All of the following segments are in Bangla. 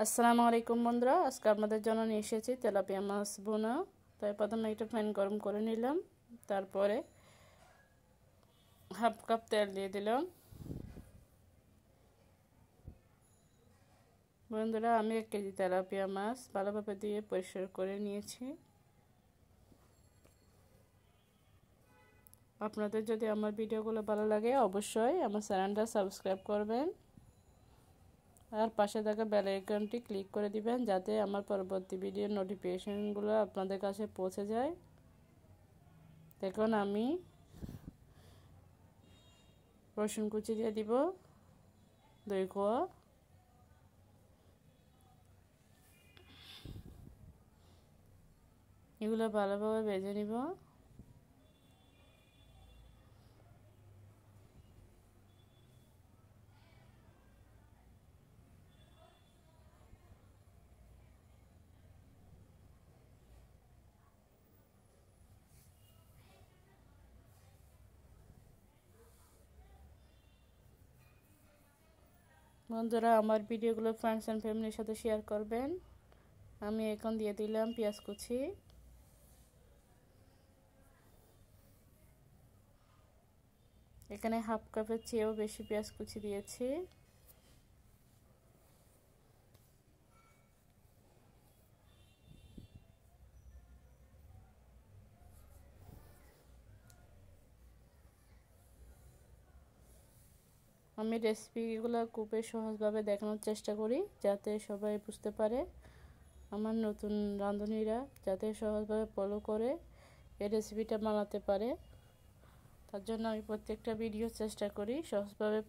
আসসালামু আলাইকুম বন্ধুরা আজকে আপনাদের জন্য নিয়ে এসেছি তেলাপিয়া মাছ বোনা তাই প্রথমে একটা ফ্যান গরম করে নিলাম তারপরে হাফ কাপ তেল দিয়ে দিলাম বন্ধুরা আমি এক কেজি তেলাপিয়া মাছ ভালোভাবে দিয়ে পরিষ্কার করে নিয়েছি আপনাদের যদি আমার ভিডিওগুলো ভালো লাগে অবশ্যই আমার চ্যানেলটা সাবস্ক্রাইব করবেন আর পাশে থাকা বেল আইকনটি ক্লিক করে দিবেন যাতে আমার পরবর্তী ভিডিওর নোটিফিকেশানগুলো আপনাদের কাছে পৌঁছে যায় দেখুন আমি রসুন কুচি দিয়ে দিব দই কোয়া এগুলো ভালোভাবে বেজে নিব বন্ধুরা আমার ভিডিওগুলো ফ্রেন্ডস অ্যান্ড ফ্যামিলির সাথে শেয়ার করবেন আমি এখন দিয়ে দিলাম পেঁয়াজ কুচি এখানে হাফ কাপের চেয়েও বেশি পেঁয়াজ কুচি দিয়েছি আমি রেসিপিগুলো খুবই সহজভাবে দেখানোর চেষ্টা করি যাতে সবাই বুঝতে পারে আমার নতুন রাঁধুনিরা যাতে সহজভাবে ফলো করে এই রেসিপিটা বানাতে পারে তার জন্য আমি প্রত্যেকটা ভিডিও চেষ্টা করি সহজভাবে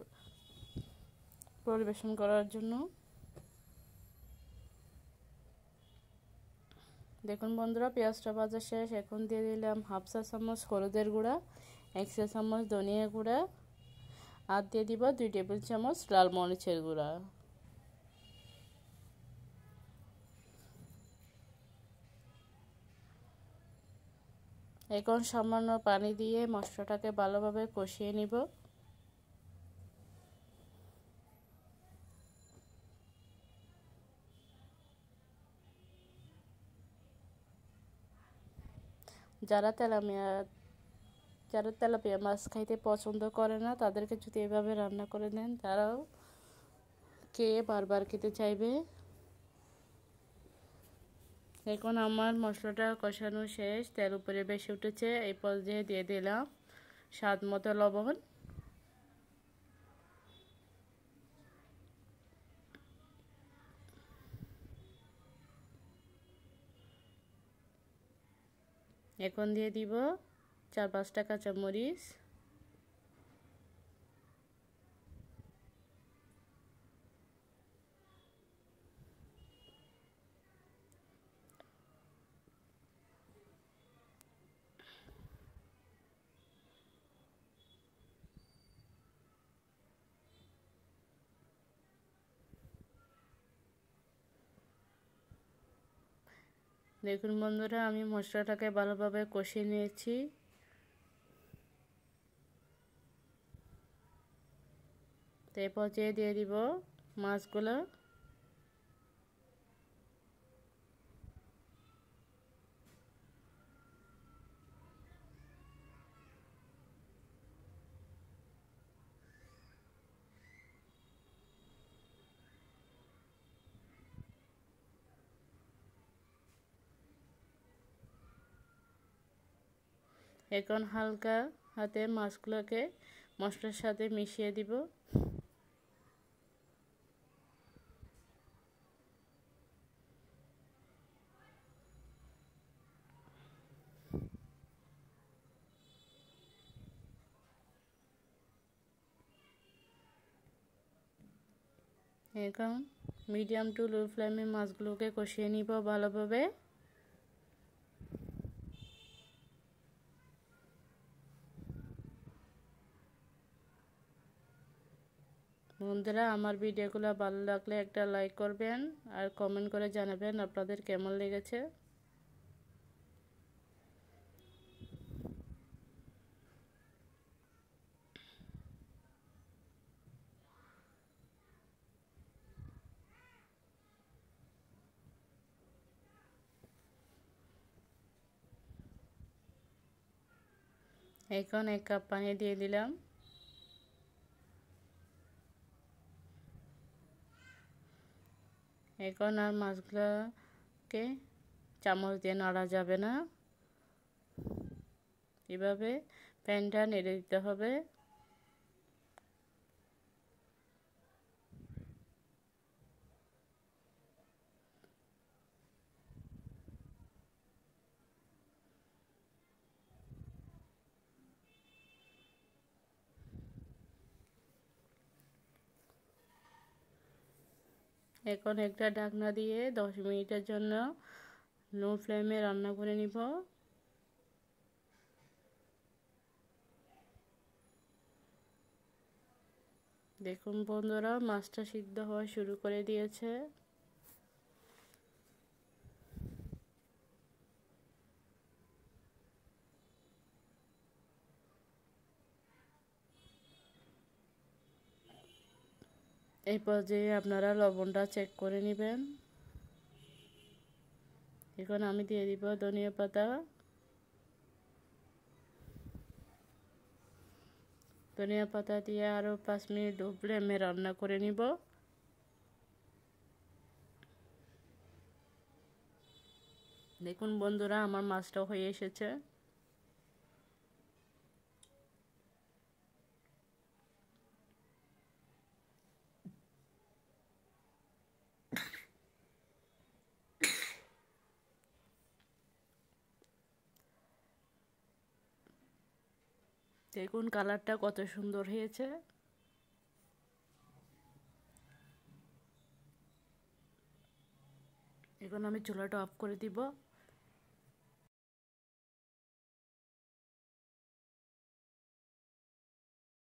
পরিবেশন করার জন্য দেখুন বন্ধুরা পেঁয়াজটা বাজার শেষ এখন দিয়ে দিলাম হাফ চা চামচ হলুদের গুঁড়া এক চা চামচ ধনিয়া গুঁড়া আর দিয়ে দিব দুই টেবিল চামচ লাল মরিচের গুঁড়া এখন সামান্য পানি দিয়ে মশলাটাকে ভালোভাবে কষিয়ে নিব যারা তেলামিয়া যারা তেলাপিয়া মাছ খাইতে পছন্দ করে না তাদেরকে যদি এভাবে রান্না করে দেন তারাও খেয়ে বারবার খেতে চাইবে এখন আমার মশলাটা কষানো শেষ তেল উপরে বেশি উঠেছে এই পর্যায়ে দিয়ে দিলাম স্বাদ মতো লবণ এখন দিয়ে দিব চার পাঁচটা কাঁচামরিচ দেখুন বন্ধুরা আমি মশলাটাকে ভালোভাবে কষিয়ে নিয়েছি তো এ দিয়ে দিব মাছগুলো এখন হালকা হাতে মাছগুলোকে মশলার সাথে মিশিয়ে দিব এখন মিডিয়াম টু লো ফ্লেমে মাছগুলোকে কষিয়ে নিব ভালোভাবে বন্ধুরা আমার ভিডিওগুলো ভালো লাগলে একটা লাইক করবেন আর কমেন্ট করে জানাবেন আপনাদের কেমন লেগেছে এখন এক কাপ পানি দিয়ে দিলাম এখন আর মাছগুলোকে চামচ দিয়ে নাড়া যাবে না এভাবে প্যানটা নেড়ে দিতে হবে এখন একটা ঢাকনা দিয়ে দশ মিনিটের জন্য লো ফ্লেমে রান্না করে নিব দেখুন বন্ধুরা মাছটা সিদ্ধ হওয়া শুরু করে দিয়েছে এই পর্যায়ে আপনারা লবণটা চেক করে নেবেন এখন আমি দিয়ে দিব ধনিয়া পাতা ধনিয়া পাতা দিয়ে আরও পাঁচ মিনিট ডুবলে আমি রান্না করে নিব দেখুন বন্ধুরা আমার মাছটা হয়ে এসেছে দেখুন কালারটা কত সুন্দর হয়েছে এখন আমি চুলাটা অফ করে দিব